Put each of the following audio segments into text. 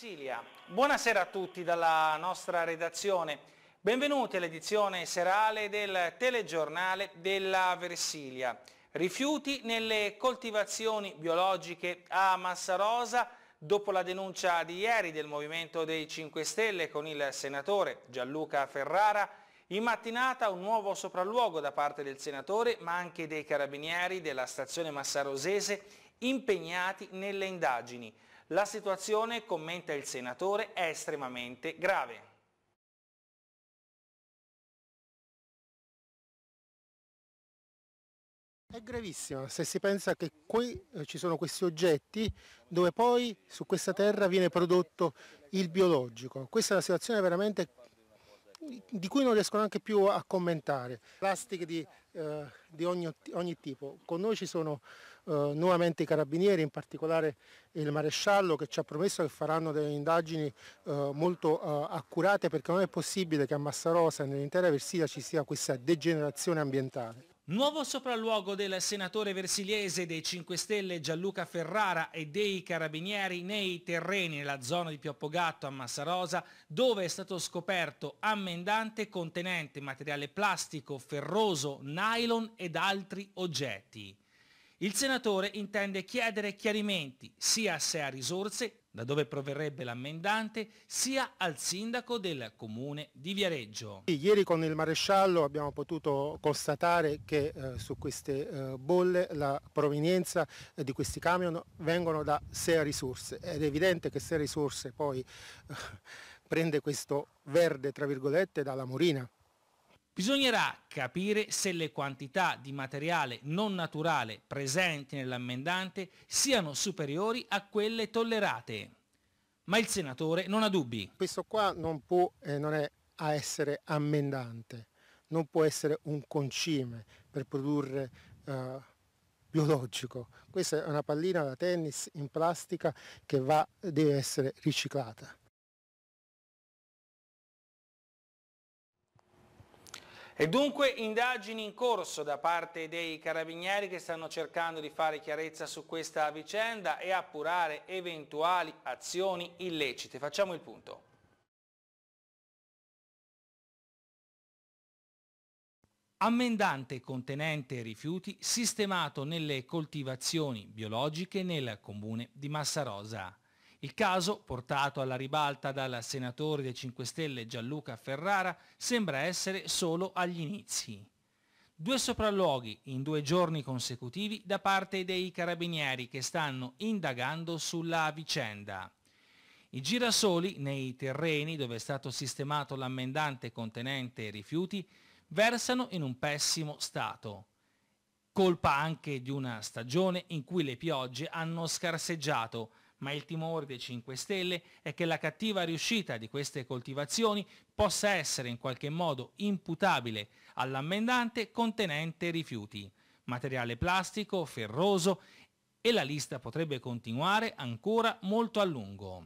Cecilia, buonasera a tutti dalla nostra redazione. Benvenuti all'edizione serale del telegiornale della Versilia. Rifiuti nelle coltivazioni biologiche a Massarosa dopo la denuncia di ieri del Movimento dei 5 Stelle con il senatore Gianluca Ferrara. In mattinata un nuovo sopralluogo da parte del senatore ma anche dei carabinieri della stazione massarosese impegnati nelle indagini. La situazione, commenta il senatore, è estremamente grave. È gravissima se si pensa che qui eh, ci sono questi oggetti dove poi su questa terra viene prodotto il biologico. Questa è una situazione veramente di cui non riesco neanche più a commentare. Plastiche di, eh, di ogni, ogni tipo. Con noi ci sono eh, nuovamente i carabinieri, in particolare il maresciallo che ci ha promesso che faranno delle indagini eh, molto eh, accurate perché non è possibile che a Massarosa e nell'intera Versilia ci sia questa degenerazione ambientale. Nuovo sopralluogo del senatore versiliese dei 5 Stelle Gianluca Ferrara e dei carabinieri nei terreni nella zona di Pioppogatto a Massarosa dove è stato scoperto ammendante contenente materiale plastico, ferroso, nylon ed altri oggetti. Il senatore intende chiedere chiarimenti sia se ha risorse, da dove proverrebbe l'ammendante, sia al sindaco del comune di Viareggio. Ieri con il maresciallo abbiamo potuto constatare che eh, su queste eh, bolle la provenienza eh, di questi camion vengono da SEA Risorse ed è evidente che SEA Risorse poi eh, prende questo verde tra virgolette dalla Morina Bisognerà capire se le quantità di materiale non naturale presenti nell'ammendante siano superiori a quelle tollerate. Ma il senatore non ha dubbi. Questo qua non può e eh, non è a essere ammendante, non può essere un concime per produrre eh, biologico. Questa è una pallina da tennis in plastica che va, deve essere riciclata. E dunque indagini in corso da parte dei carabinieri che stanno cercando di fare chiarezza su questa vicenda e appurare eventuali azioni illecite. Facciamo il punto. ammendante contenente rifiuti sistemato nelle coltivazioni biologiche nel comune di Massarosa. Il caso, portato alla ribalta dal senatore dei 5 Stelle Gianluca Ferrara, sembra essere solo agli inizi. Due sopralluoghi in due giorni consecutivi da parte dei carabinieri che stanno indagando sulla vicenda. I girasoli nei terreni dove è stato sistemato l'ammendante contenente rifiuti versano in un pessimo stato. Colpa anche di una stagione in cui le piogge hanno scarseggiato ma il timore dei 5 Stelle è che la cattiva riuscita di queste coltivazioni possa essere in qualche modo imputabile all'ammendante contenente rifiuti, materiale plastico, ferroso e la lista potrebbe continuare ancora molto a lungo.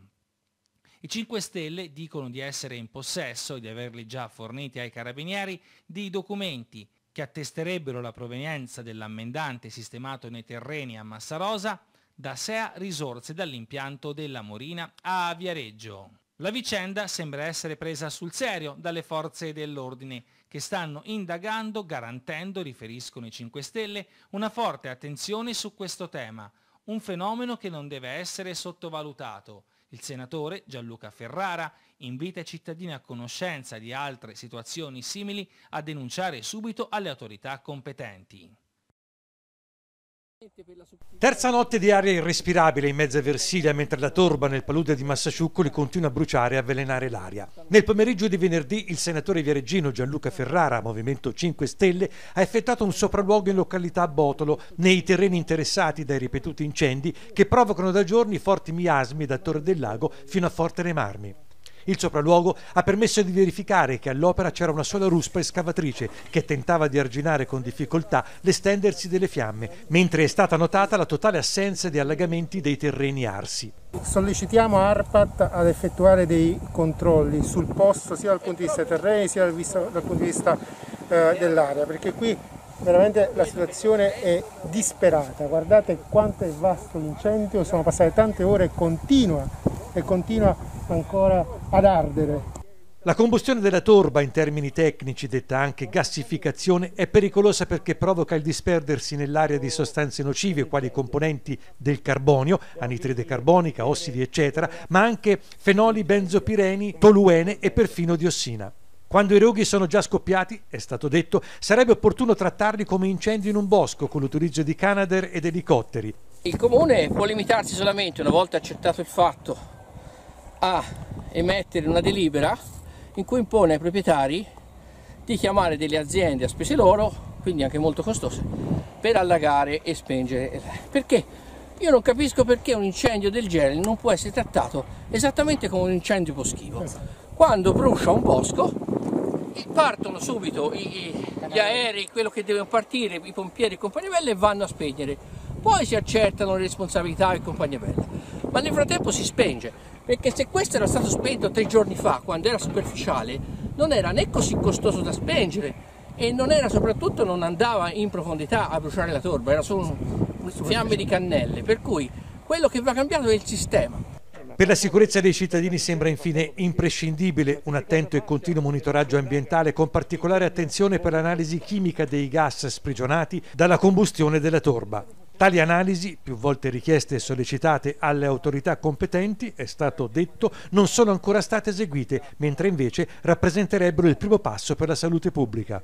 I 5 Stelle dicono di essere in possesso e di averli già forniti ai carabinieri di documenti che attesterebbero la provenienza dell'ammendante sistemato nei terreni a Massarosa da SEA Risorse dall'impianto della Morina a Viareggio. La vicenda sembra essere presa sul serio dalle forze dell'ordine che stanno indagando garantendo, riferiscono i 5 Stelle, una forte attenzione su questo tema, un fenomeno che non deve essere sottovalutato. Il senatore Gianluca Ferrara invita i cittadini a conoscenza di altre situazioni simili a denunciare subito alle autorità competenti. Terza notte di aria irrespirabile in mezzo mezza Versilia mentre la torba nel palude di Massasciuccoli continua a bruciare e avvelenare l'aria. Nel pomeriggio di venerdì il senatore viareggino Gianluca Ferrara, Movimento 5 Stelle, ha effettuato un sopralluogo in località Botolo, nei terreni interessati dai ripetuti incendi che provocano da giorni forti miasmi da Torre del Lago fino a Forte dei Marmi. Il sopralluogo ha permesso di verificare che all'opera c'era una sola ruspa escavatrice che tentava di arginare con difficoltà l'estendersi delle fiamme, mentre è stata notata la totale assenza di allagamenti dei terreni arsi. Sollecitiamo ARPAT ad effettuare dei controlli sul posto sia dal punto di vista terreni sia dal, vista, dal punto di vista eh, dell'area, perché qui veramente la situazione è disperata. Guardate quanto è vasto l'incendio, sono passate tante ore e continua, e continua ancora ad ardere. La combustione della torba, in termini tecnici detta anche gassificazione, è pericolosa perché provoca il disperdersi nell'aria di sostanze nocive, quali componenti del carbonio, anitride carbonica, ossidi eccetera, ma anche fenoli, benzopireni, toluene e perfino diossina. Quando i roghi sono già scoppiati, è stato detto, sarebbe opportuno trattarli come incendi in un bosco con l'utilizzo di canader ed elicotteri. Il comune può limitarsi solamente, una volta accertato il fatto, a emettere una delibera in cui impone ai proprietari di chiamare delle aziende a spese loro, quindi anche molto costose, per allagare e spengere. Perché? Io non capisco perché un incendio del genere non può essere trattato esattamente come un incendio boschivo. Esatto. Quando brucia un bosco partono subito i, gli aerei, quello che deve partire, i pompieri e compagnie belle e vanno a spegnere. Poi si accertano le responsabilità e compagnie belle ma nel frattempo si spenge, perché se questo era stato spento tre giorni fa, quando era superficiale, non era né così costoso da spengere e non era soprattutto non andava in profondità a bruciare la torba, era solo fiamme di cannelle, per cui quello che va cambiato è il sistema. Per la sicurezza dei cittadini sembra infine imprescindibile un attento e continuo monitoraggio ambientale con particolare attenzione per l'analisi chimica dei gas sprigionati dalla combustione della torba. Tali analisi, più volte richieste e sollecitate alle autorità competenti, è stato detto, non sono ancora state eseguite, mentre invece rappresenterebbero il primo passo per la salute pubblica.